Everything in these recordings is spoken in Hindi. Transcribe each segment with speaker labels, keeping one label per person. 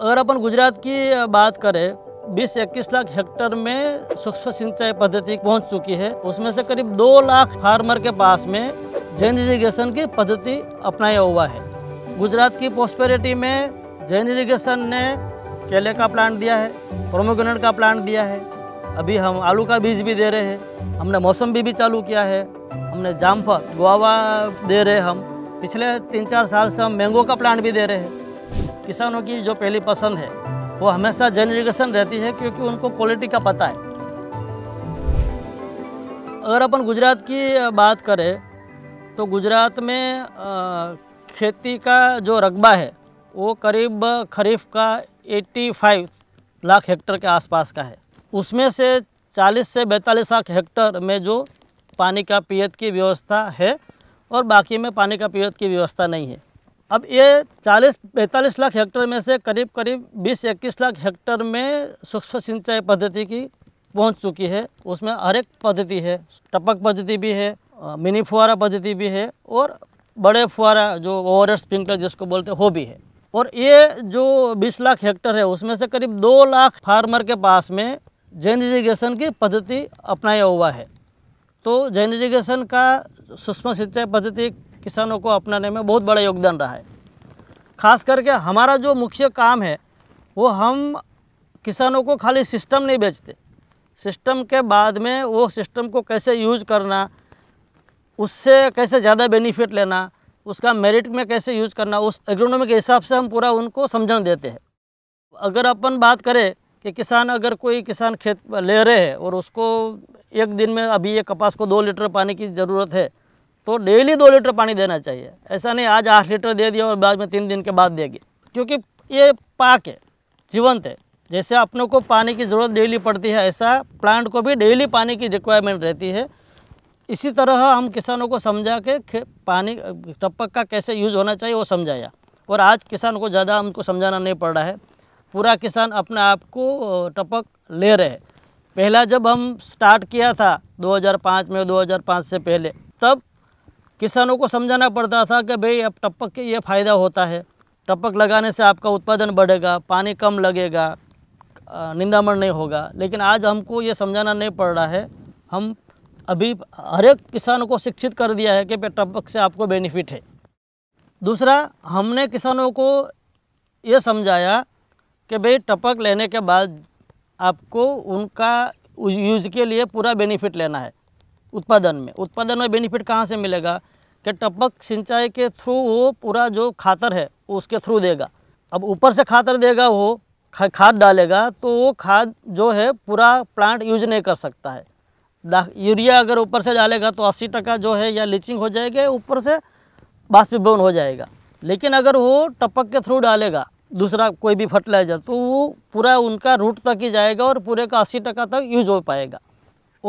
Speaker 1: अगर अपन गुजरात की बात करें बीस इक्कीस लाख हेक्टर में सूक्ष्म सिंचाई पद्धति पहुंच चुकी है उसमें से करीब दो लाख फार्मर के पास में जैन इरीगेशन की पद्धति अपनाया हुआ है गुजरात की पॉस्पेरिटी में जैन इरीगेशन ने केले का प्लांट दिया है प्रोमोगनेट का प्लांट दिया है अभी हम आलू का बीज भी दे रहे हैं हमने भी, भी चालू किया है हमने जामफल गुआवा दे रहे हम पिछले तीन चार साल से हम मैंगो का प्लांट भी दे रहे हैं किसानों की जो पहली पसंद है वो हमेशा जनरेशन रहती है क्योंकि उनको क्वालिटी का पता है अगर अपन गुजरात की बात करें तो गुजरात में खेती का जो रकबा है वो करीब खरीफ का 85 लाख हेक्टर के आसपास का है उसमें से 40 से बैतालीस लाख हेक्टर में जो पानी का पियत की व्यवस्था है और बाकी में पानी का पियत की व्यवस्था नहीं है अब ये 40 पैंतालीस लाख हेक्टर में से करीब करीब 20-21 लाख हेक्टर में सूक्ष्म सिंचाई पद्धति की पहुंच चुकी है उसमें हर एक पद्धति है टपक पद्धति भी है मिनी फुहारा पद्धति भी है और बड़े फुहारा जो ओवर स्प्रिंकलर जिसको बोलते हैं वो भी है और ये जो 20 लाख हेक्टर है उसमें से करीब 2 लाख फार्मर के पास में जैन इरीगेशन की पद्धति अपनाया हुआ है तो जैन इरीगेशन का सूक्ष्म सिंचाई पद्धति किसानों को अपनाने में बहुत बड़ा योगदान रहा है खास करके हमारा जो मुख्य काम है वो हम किसानों को खाली सिस्टम नहीं बेचते सिस्टम के बाद में वो सिस्टम को कैसे यूज करना उससे कैसे ज़्यादा बेनिफिट लेना उसका मेरिट में कैसे यूज करना उस एग्रोनॉमी के हिसाब से हम पूरा उनको समझन देते हैं अगर अपन बात करें कि किसान अगर कोई किसान खेत ले रहे हैं और उसको एक दिन में अभी ये कपास को दो लीटर पानी की ज़रूरत है तो डेली दो लीटर पानी देना चाहिए ऐसा नहीं आज आठ लीटर दे दिया और बाद में तीन दिन के बाद देगी क्योंकि ये पाक है जीवंत है जैसे अपनों को पानी की ज़रूरत डेली पड़ती है ऐसा प्लांट को भी डेली पानी की रिक्वायरमेंट रहती है इसी तरह हम किसानों को समझा के पानी टपक का कैसे यूज़ होना चाहिए वो समझाया और आज किसान को ज़्यादा हमको समझाना नहीं पड़ रहा है पूरा किसान अपने आप को टपक ले रहे हैं पहला जब हम स्टार्ट किया था 2005 में 2005 से पहले तब किसानों को समझाना पड़ता था कि भाई अब टपक के ये फ़ायदा होता है टपक लगाने से आपका उत्पादन बढ़ेगा पानी कम लगेगा निंदामण नहीं होगा लेकिन आज हमको ये समझाना नहीं पड़ रहा है हम अभी हर एक किसानों को शिक्षित कर दिया है कि टपक से आपको बेनिफिट है दूसरा हमने किसानों को ये समझाया कि भाई टपक लेने के बाद आपको उनका यूज के लिए पूरा बेनिफिट लेना है उत्पादन में उत्पादन में बेनिफिट कहाँ से मिलेगा कि टपक सिंचाई के थ्रू वो पूरा जो खातर है उसके थ्रू देगा अब ऊपर से खातर देगा वो खाद डालेगा तो वो खाद जो है पूरा प्लांट यूज नहीं कर सकता है यूरिया अगर ऊपर से डालेगा तो अस्सी टका जो है या लीचिंग हो जाएगा ऊपर से बाष्पीभवन हो जाएगा लेकिन अगर वो टपक के थ्रू डालेगा दूसरा कोई भी फर्टिलाइज़र तो वो पूरा उनका रूट तक ही जाएगा और पूरे का अस्सी टका तक यूज हो पाएगा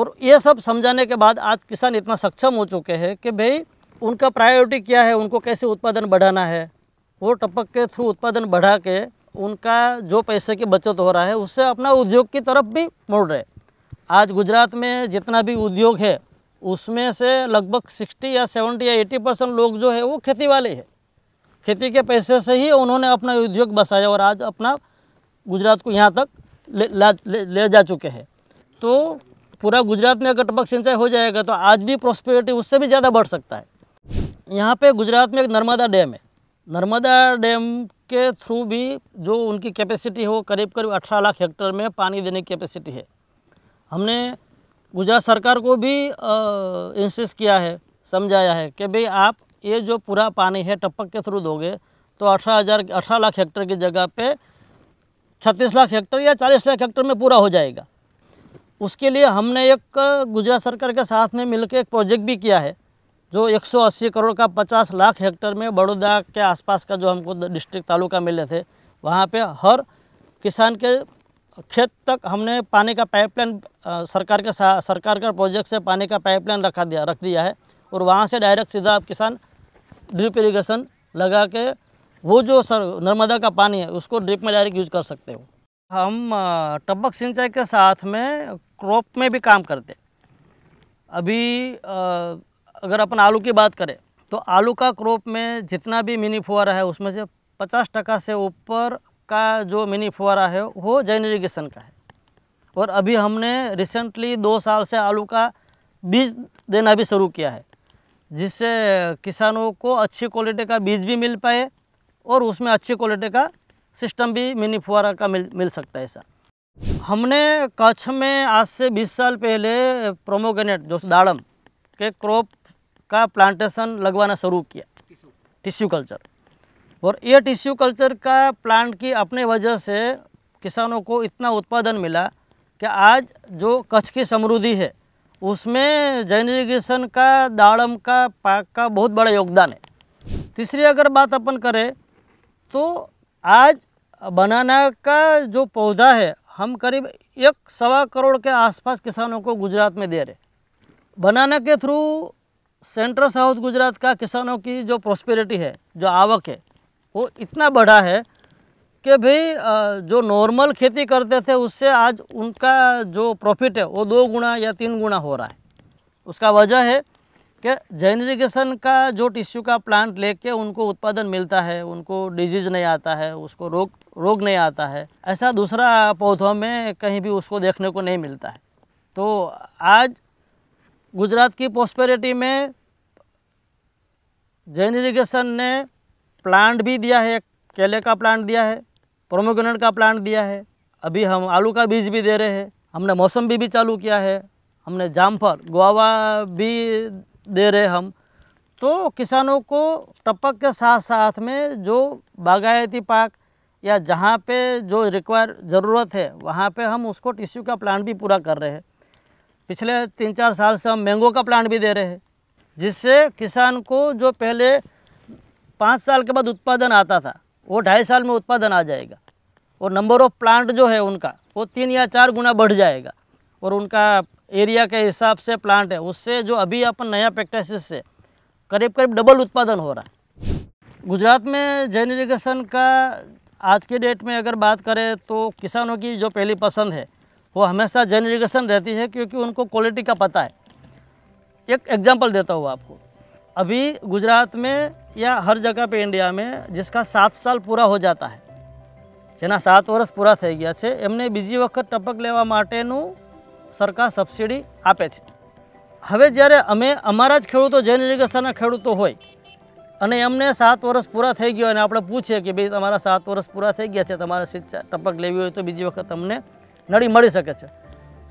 Speaker 1: और ये सब समझाने के बाद आज किसान इतना सक्षम हो चुके हैं कि भाई उनका प्रायोरिटी क्या है उनको कैसे उत्पादन बढ़ाना है वो टपक के थ्रू उत्पादन बढ़ा के उनका जो पैसे की बचत हो रहा है उससे अपना उद्योग की तरफ भी मोड़ रहे आज गुजरात में जितना भी उद्योग है उसमें से लगभग 60 या 70 या 80 परसेंट लोग जो है वो खेती वाले हैं खेती के पैसे से ही उन्होंने अपना उद्योग बसाया और आज अपना गुजरात को यहाँ तक ले, ले, ले जा चुके हैं तो पूरा गुजरात में अगर टपक सिंचाई हो जाएगा तो आज भी प्रॉस्पेरिटी उससे भी ज़्यादा बढ़ सकता है यहाँ पे गुजरात में एक नर्मदा डैम है नर्मदा डैम के थ्रू भी जो उनकी कैपेसिटी है वो करीब करीब अठारह लाख हेक्टर में पानी देने की कैपेसिटी है हमने गुजरात सरकार को भी इंसिस किया है समझाया है कि भाई आप ये जो पूरा पानी है टपक के थ्रू दोगे तो अठारह हज़ार अठारह लाख हेक्टर की जगह पे छत्तीस लाख हेक्टर या चालीस लाख हेक्टर में पूरा हो जाएगा उसके लिए हमने एक गुजरात सरकार के साथ में मिलकर एक प्रोजेक्ट भी किया है जो 180 करोड़ का 50 लाख हेक्टर में बड़ौदा के आसपास का जो हमको डिस्ट्रिक्ट तालुका मिले थे वहाँ पे हर किसान के खेत तक हमने पानी का पाइपलाइन सरकार के सरकार के प्रोजेक्ट से पानी का पाइपलाइन रखा दिया रख दिया है और वहाँ से डायरेक्ट सीधा किसान ड्रिप इरीगेशन लगा के वो जो सर नर्मदा का पानी है उसको ड्रिप में डायरेक्ट यूज कर सकते हो हम टपक सिंचाई के साथ में क्रॉप में भी काम करते अभी आ, अगर अपन आलू की बात करें तो आलू का क्रॉप में जितना भी मिनी फुआरा है उसमें से पचास टका से ऊपर का जो मिनी फुआरा है वो जैन इरीगेशन का है और अभी हमने रिसेंटली दो साल से आलू का बीज देना भी शुरू किया है जिससे किसानों को अच्छी क्वालिटी का बीज भी मिल पाए और उसमें अच्छी क्वालिटी का सिस्टम भी मिनी फुआरा का मिल मिल सकता है ऐसा हमने कच्छ में आज से 20 साल पहले प्रोमोगेनेट जो दाड़म के क्रॉप का प्लांटेशन लगवाना शुरू किया टिश्यू कल्चर और ये टिश्यू कल्चर का प्लांट की अपने वजह से किसानों को इतना उत्पादन मिला कि आज जो कच्छ की समृद्धि है उसमें जैन का दाड़म का पाक का बहुत बड़ा योगदान है तीसरी अगर बात अपन करें तो आज बनाना का जो पौधा है हम करीब एक सवा करोड़ के आसपास किसानों को गुजरात में दे रहे बनाना के थ्रू सेंट्रल साउथ गुजरात का किसानों की जो प्रॉस्पेरिटी है जो आवक है वो इतना बढ़ा है कि भाई जो नॉर्मल खेती करते थे उससे आज उनका जो प्रॉफिट है वो दो गुना या तीन गुना हो रहा है उसका वजह है कि जैन इरीगेशन का जो टिश्यू का प्लांट लेके उनको उत्पादन मिलता है उनको डिजीज नहीं आता है उसको रोग रोग नहीं आता है ऐसा दूसरा पौधों में कहीं भी उसको देखने को नहीं मिलता है तो आज गुजरात की पॉस्पेरिटी में जैन इरीगेशन ने प्लांट भी दिया है केले का प्लांट दिया है प्रोमोगोनेट का प्लांट दिया है अभी हम आलू का बीज भी दे रहे हैं हमने मौसम भी चालू किया है हमने जामफल गुआवा भी दे रहे हम तो किसानों को टपक के साथ साथ में जो बागायती पाक या जहाँ पे जो रिक्वायर ज़रूरत है वहाँ पे हम उसको टिश्यू का प्लांट भी पूरा कर रहे हैं पिछले तीन चार साल से हम मैंगो का प्लांट भी दे रहे हैं जिससे किसान को जो पहले पाँच साल के बाद उत्पादन आता था वो ढाई साल में उत्पादन आ जाएगा और नंबर ऑफ प्लांट जो है उनका वो तीन या चार गुना बढ़ जाएगा और उनका एरिया के हिसाब से प्लांट है उससे जो अभी अपन नया प्रैक्टिस से करीब करीब डबल उत्पादन हो रहा है गुजरात में जैन इरीगेशन का आज के डेट में अगर बात करें तो किसानों की जो पहली पसंद है वो हमेशा जनरिकेशन रहती है क्योंकि उनको क्वालिटी का पता है एक एग्जांपल देता हूं आपको अभी गुजरात में या हर जगह पे इंडिया में जिसका 7 साल पूरा हो जाता है जना 7 वर्ष पूरा થઈ ગયા છે એમને બીજી વખત ટપક લેવા માટેનું સરકાર સબસિડી આપે છે હવે જ્યારે અમે અમારા જ ખેડૂતો જનરिकेशनના ખેડૂતો હોય અને એમને 7 વર્ષ પૂરા થઈ ગયો અને આપણે પૂછે કે ભાઈ તમારું 7 વર્ષ પૂરા થઈ ગયા છે તમારા સિંચ ટપક લેવી હોય તો બીજી વખત તમને નોડી મરી શકે છે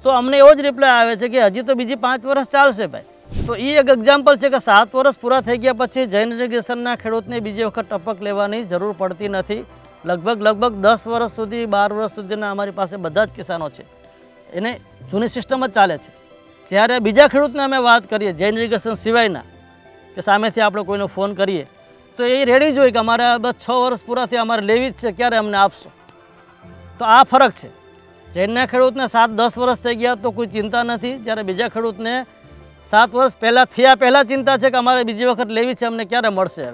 Speaker 1: તો અમને એવો જ રિપ્લાય આવે છે કે હજી તો બીજી 5 વર્ષ ચાલશે ભાઈ તો ઈ એક એક્ઝામ્પલ છે કે 7 વર્ષ પૂરા થઈ ગયા પછી જન રિગરેશનના ખેડૂતને બીજે વખત ટપક લેવાની જરૂર પડતી નથી લગભગ લગભગ 10 વર્ષ સુધી 12 વર્ષ સુધીને અમારી પાસે બધા જ ખેડૂતો છે એને જૂની સિસ્ટમ જ ચાલે છે જ્યારે બીજા ખેડૂતને અમે વાત કરીએ જન રિગરેશન સિવાયના કે સામેથી આપણો કોઈનો ફોન કરીએ તો એ રેડી જો કે અમારે આ બ 6 વર્ષ પૂરા થઈ છે અમારે લેવી છે ત્યારે અમને આપશો તો આ ફરક છે જેના ખેડૂતને સાત દસ વર્ષ થઈ ગયા તો કોઈ ચિંતા નથી જ્યારે બીજા ખેડૂતને સાત વર્ષ પહેલાં થયા પહેલાં ચિંતા છે કે અમારે બીજી વખત લેવી છે અમને ક્યારે મળશે